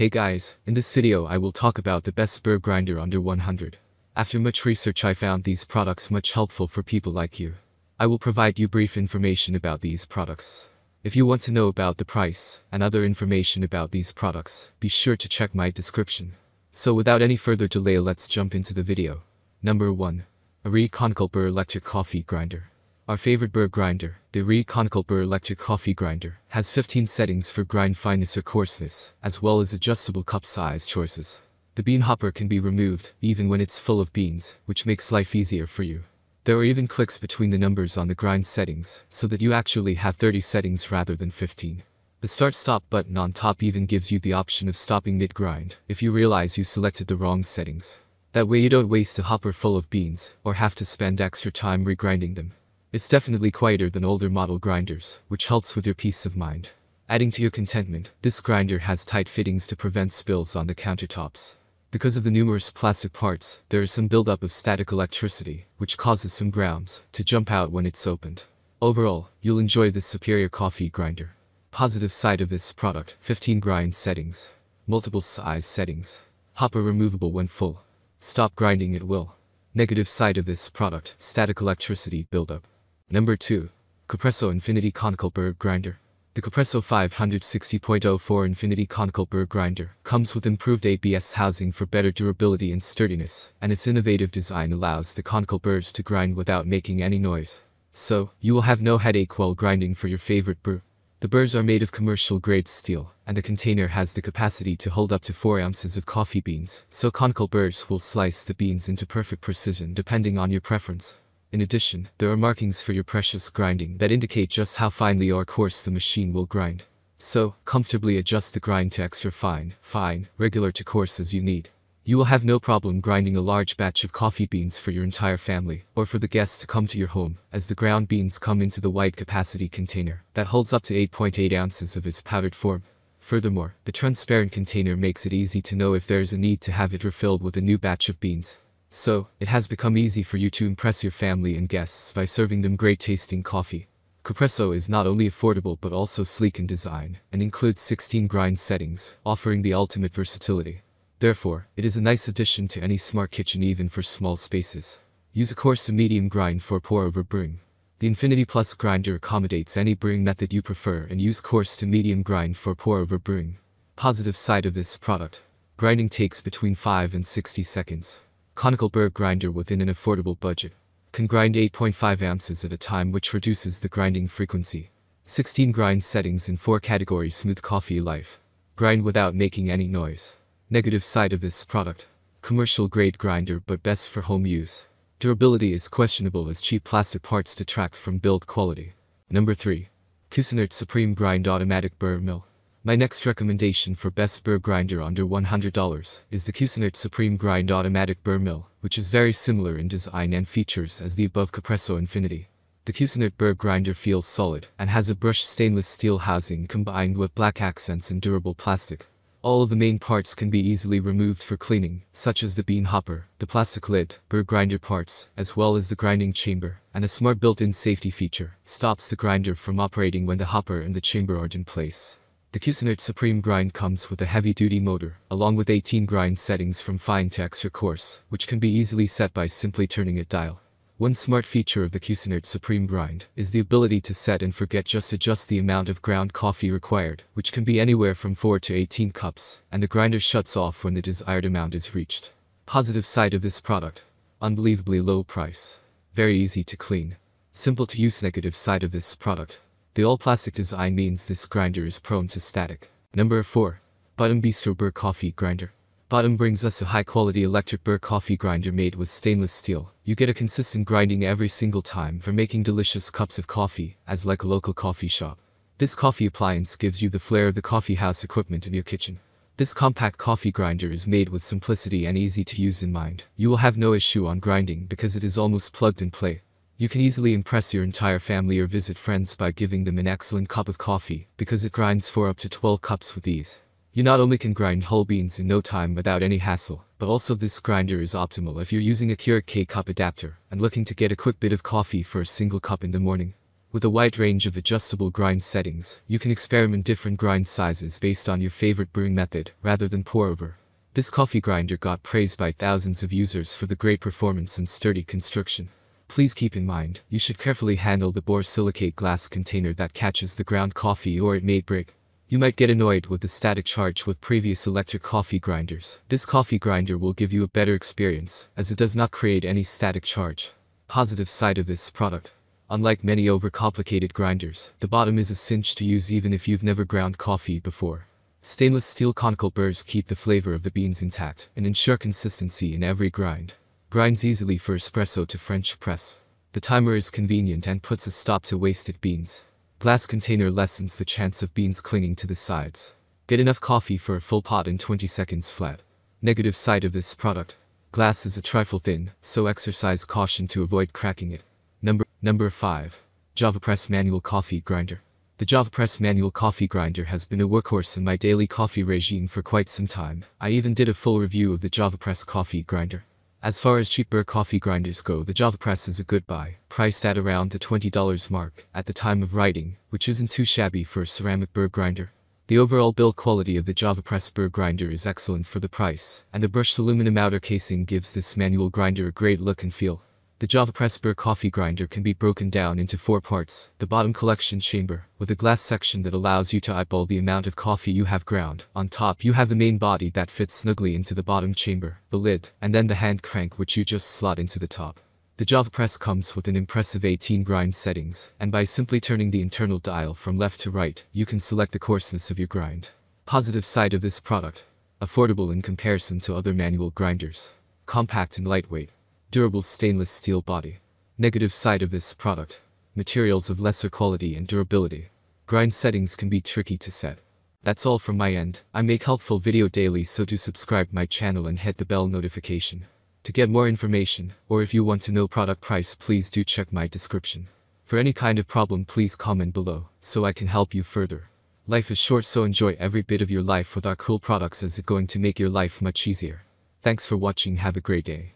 Hey guys, in this video I will talk about the best burr grinder under 100. After much research I found these products much helpful for people like you. I will provide you brief information about these products. If you want to know about the price and other information about these products, be sure to check my description. So without any further delay let's jump into the video. Number 1. A Reconical Burr Electric Coffee Grinder. Our favorite burr grinder, the Re Conical Burr Electric Coffee Grinder, has 15 settings for grind fineness or coarseness, as well as adjustable cup size choices. The bean hopper can be removed, even when it's full of beans, which makes life easier for you. There are even clicks between the numbers on the grind settings, so that you actually have 30 settings rather than 15. The start-stop button on top even gives you the option of stopping mid-grind, if you realize you selected the wrong settings. That way you don't waste a hopper full of beans, or have to spend extra time regrinding them. It's definitely quieter than older model grinders, which helps with your peace of mind. Adding to your contentment, this grinder has tight fittings to prevent spills on the countertops. Because of the numerous plastic parts, there is some buildup of static electricity, which causes some grounds to jump out when it's opened. Overall, you'll enjoy this superior coffee grinder. Positive side of this product, 15 grind settings. Multiple size settings. Hopper removable when full. Stop grinding at will. Negative side of this product, static electricity buildup. Number 2. Compresso Infinity Conical Burr Grinder. The Compresso 560.04 Infinity Conical Burr Grinder comes with improved ABS housing for better durability and sturdiness, and its innovative design allows the conical burrs to grind without making any noise. So, you will have no headache while grinding for your favorite burr. The burrs are made of commercial-grade steel, and the container has the capacity to hold up to 4 ounces of coffee beans, so conical burrs will slice the beans into perfect precision depending on your preference. In addition, there are markings for your precious grinding that indicate just how finely or coarse the machine will grind. So, comfortably adjust the grind to extra fine, fine, regular to coarse as you need. You will have no problem grinding a large batch of coffee beans for your entire family, or for the guests to come to your home, as the ground beans come into the wide capacity container that holds up to 8.8 ounces of its powdered form. Furthermore, the transparent container makes it easy to know if there is a need to have it refilled with a new batch of beans. So, it has become easy for you to impress your family and guests by serving them great tasting coffee. Capresso is not only affordable but also sleek in design, and includes 16 grind settings, offering the ultimate versatility. Therefore, it is a nice addition to any smart kitchen even for small spaces. Use a coarse to medium grind for pour over brewing. The Infinity Plus grinder accommodates any brewing method you prefer and use coarse to medium grind for pour over brewing. Positive side of this product. Grinding takes between 5 and 60 seconds conical burr grinder within an affordable budget, can grind 8.5 ounces at a time which reduces the grinding frequency. 16 grind settings in 4 categories: smooth coffee life. Grind without making any noise. Negative side of this product. Commercial grade grinder but best for home use. Durability is questionable as cheap plastic parts detract from build quality. Number 3. Cuisinart Supreme Grind Automatic Burr Mill. My next recommendation for best burr grinder under $100 is the Cuisinart Supreme Grind Automatic Burr Mill, which is very similar in design and features as the above Capresso Infinity. The Cuisinart burr grinder feels solid and has a brushed stainless steel housing combined with black accents and durable plastic. All of the main parts can be easily removed for cleaning, such as the bean hopper, the plastic lid, burr grinder parts, as well as the grinding chamber, and a smart built-in safety feature stops the grinder from operating when the hopper and the chamber are in place. The Kisnet Supreme grind comes with a heavy-duty motor, along with 18 grind settings from fine to extra coarse, which can be easily set by simply turning a dial. One smart feature of the Cuisinart Supreme Grind is the ability to set and forget just adjust the amount of ground coffee required, which can be anywhere from 4 to 18 cups, and the grinder shuts off when the desired amount is reached. Positive side of this product. Unbelievably low price. Very easy to clean. Simple to use negative side of this product. The all-plastic design means this grinder is prone to static. Number 4. Bottom Bistro Burr Coffee Grinder. Bottom brings us a high-quality electric burr coffee grinder made with stainless steel. You get a consistent grinding every single time for making delicious cups of coffee, as like a local coffee shop. This coffee appliance gives you the flair of the coffee house equipment in your kitchen. This compact coffee grinder is made with simplicity and easy to use in mind. You will have no issue on grinding because it is almost plugged and play. You can easily impress your entire family or visit friends by giving them an excellent cup of coffee, because it grinds for up to 12 cups with ease. You not only can grind whole beans in no time without any hassle, but also this grinder is optimal if you're using a Keurig K-Cup adapter and looking to get a quick bit of coffee for a single cup in the morning. With a wide range of adjustable grind settings, you can experiment different grind sizes based on your favorite brewing method, rather than pour over. This coffee grinder got praised by thousands of users for the great performance and sturdy construction. Please keep in mind, you should carefully handle the borosilicate glass container that catches the ground coffee or it may break. You might get annoyed with the static charge with previous electric coffee grinders. This coffee grinder will give you a better experience, as it does not create any static charge. Positive side of this product. Unlike many overcomplicated grinders, the bottom is a cinch to use even if you've never ground coffee before. Stainless steel conical burrs keep the flavor of the beans intact and ensure consistency in every grind. Grinds easily for espresso to French press. The timer is convenient and puts a stop to wasted beans. Glass container lessens the chance of beans clinging to the sides. Get enough coffee for a full pot in 20 seconds flat. Negative side of this product. Glass is a trifle thin, so exercise caution to avoid cracking it. Number, number 5. JavaPress Manual Coffee Grinder. The JavaPress Manual Coffee Grinder has been a workhorse in my daily coffee regime for quite some time. I even did a full review of the JavaPress Coffee Grinder. As far as cheaper coffee grinders go, the Java Press is a good buy, priced at around the $20 mark at the time of writing, which isn't too shabby for a ceramic burr grinder. The overall build quality of the Java Press burr grinder is excellent for the price, and the brushed aluminum outer casing gives this manual grinder a great look and feel. The Java Press coffee grinder can be broken down into four parts, the bottom collection chamber, with a glass section that allows you to eyeball the amount of coffee you have ground. On top you have the main body that fits snugly into the bottom chamber, the lid, and then the hand crank which you just slot into the top. The Java Press comes with an impressive 18 grind settings, and by simply turning the internal dial from left to right, you can select the coarseness of your grind. Positive side of this product. Affordable in comparison to other manual grinders. Compact and lightweight. Durable stainless steel body. Negative side of this product. Materials of lesser quality and durability. Grind settings can be tricky to set. That's all from my end. I make helpful video daily so do subscribe my channel and hit the bell notification. To get more information, or if you want to know product price please do check my description. For any kind of problem please comment below, so I can help you further. Life is short so enjoy every bit of your life with our cool products as it going to make your life much easier. Thanks for watching have a great day.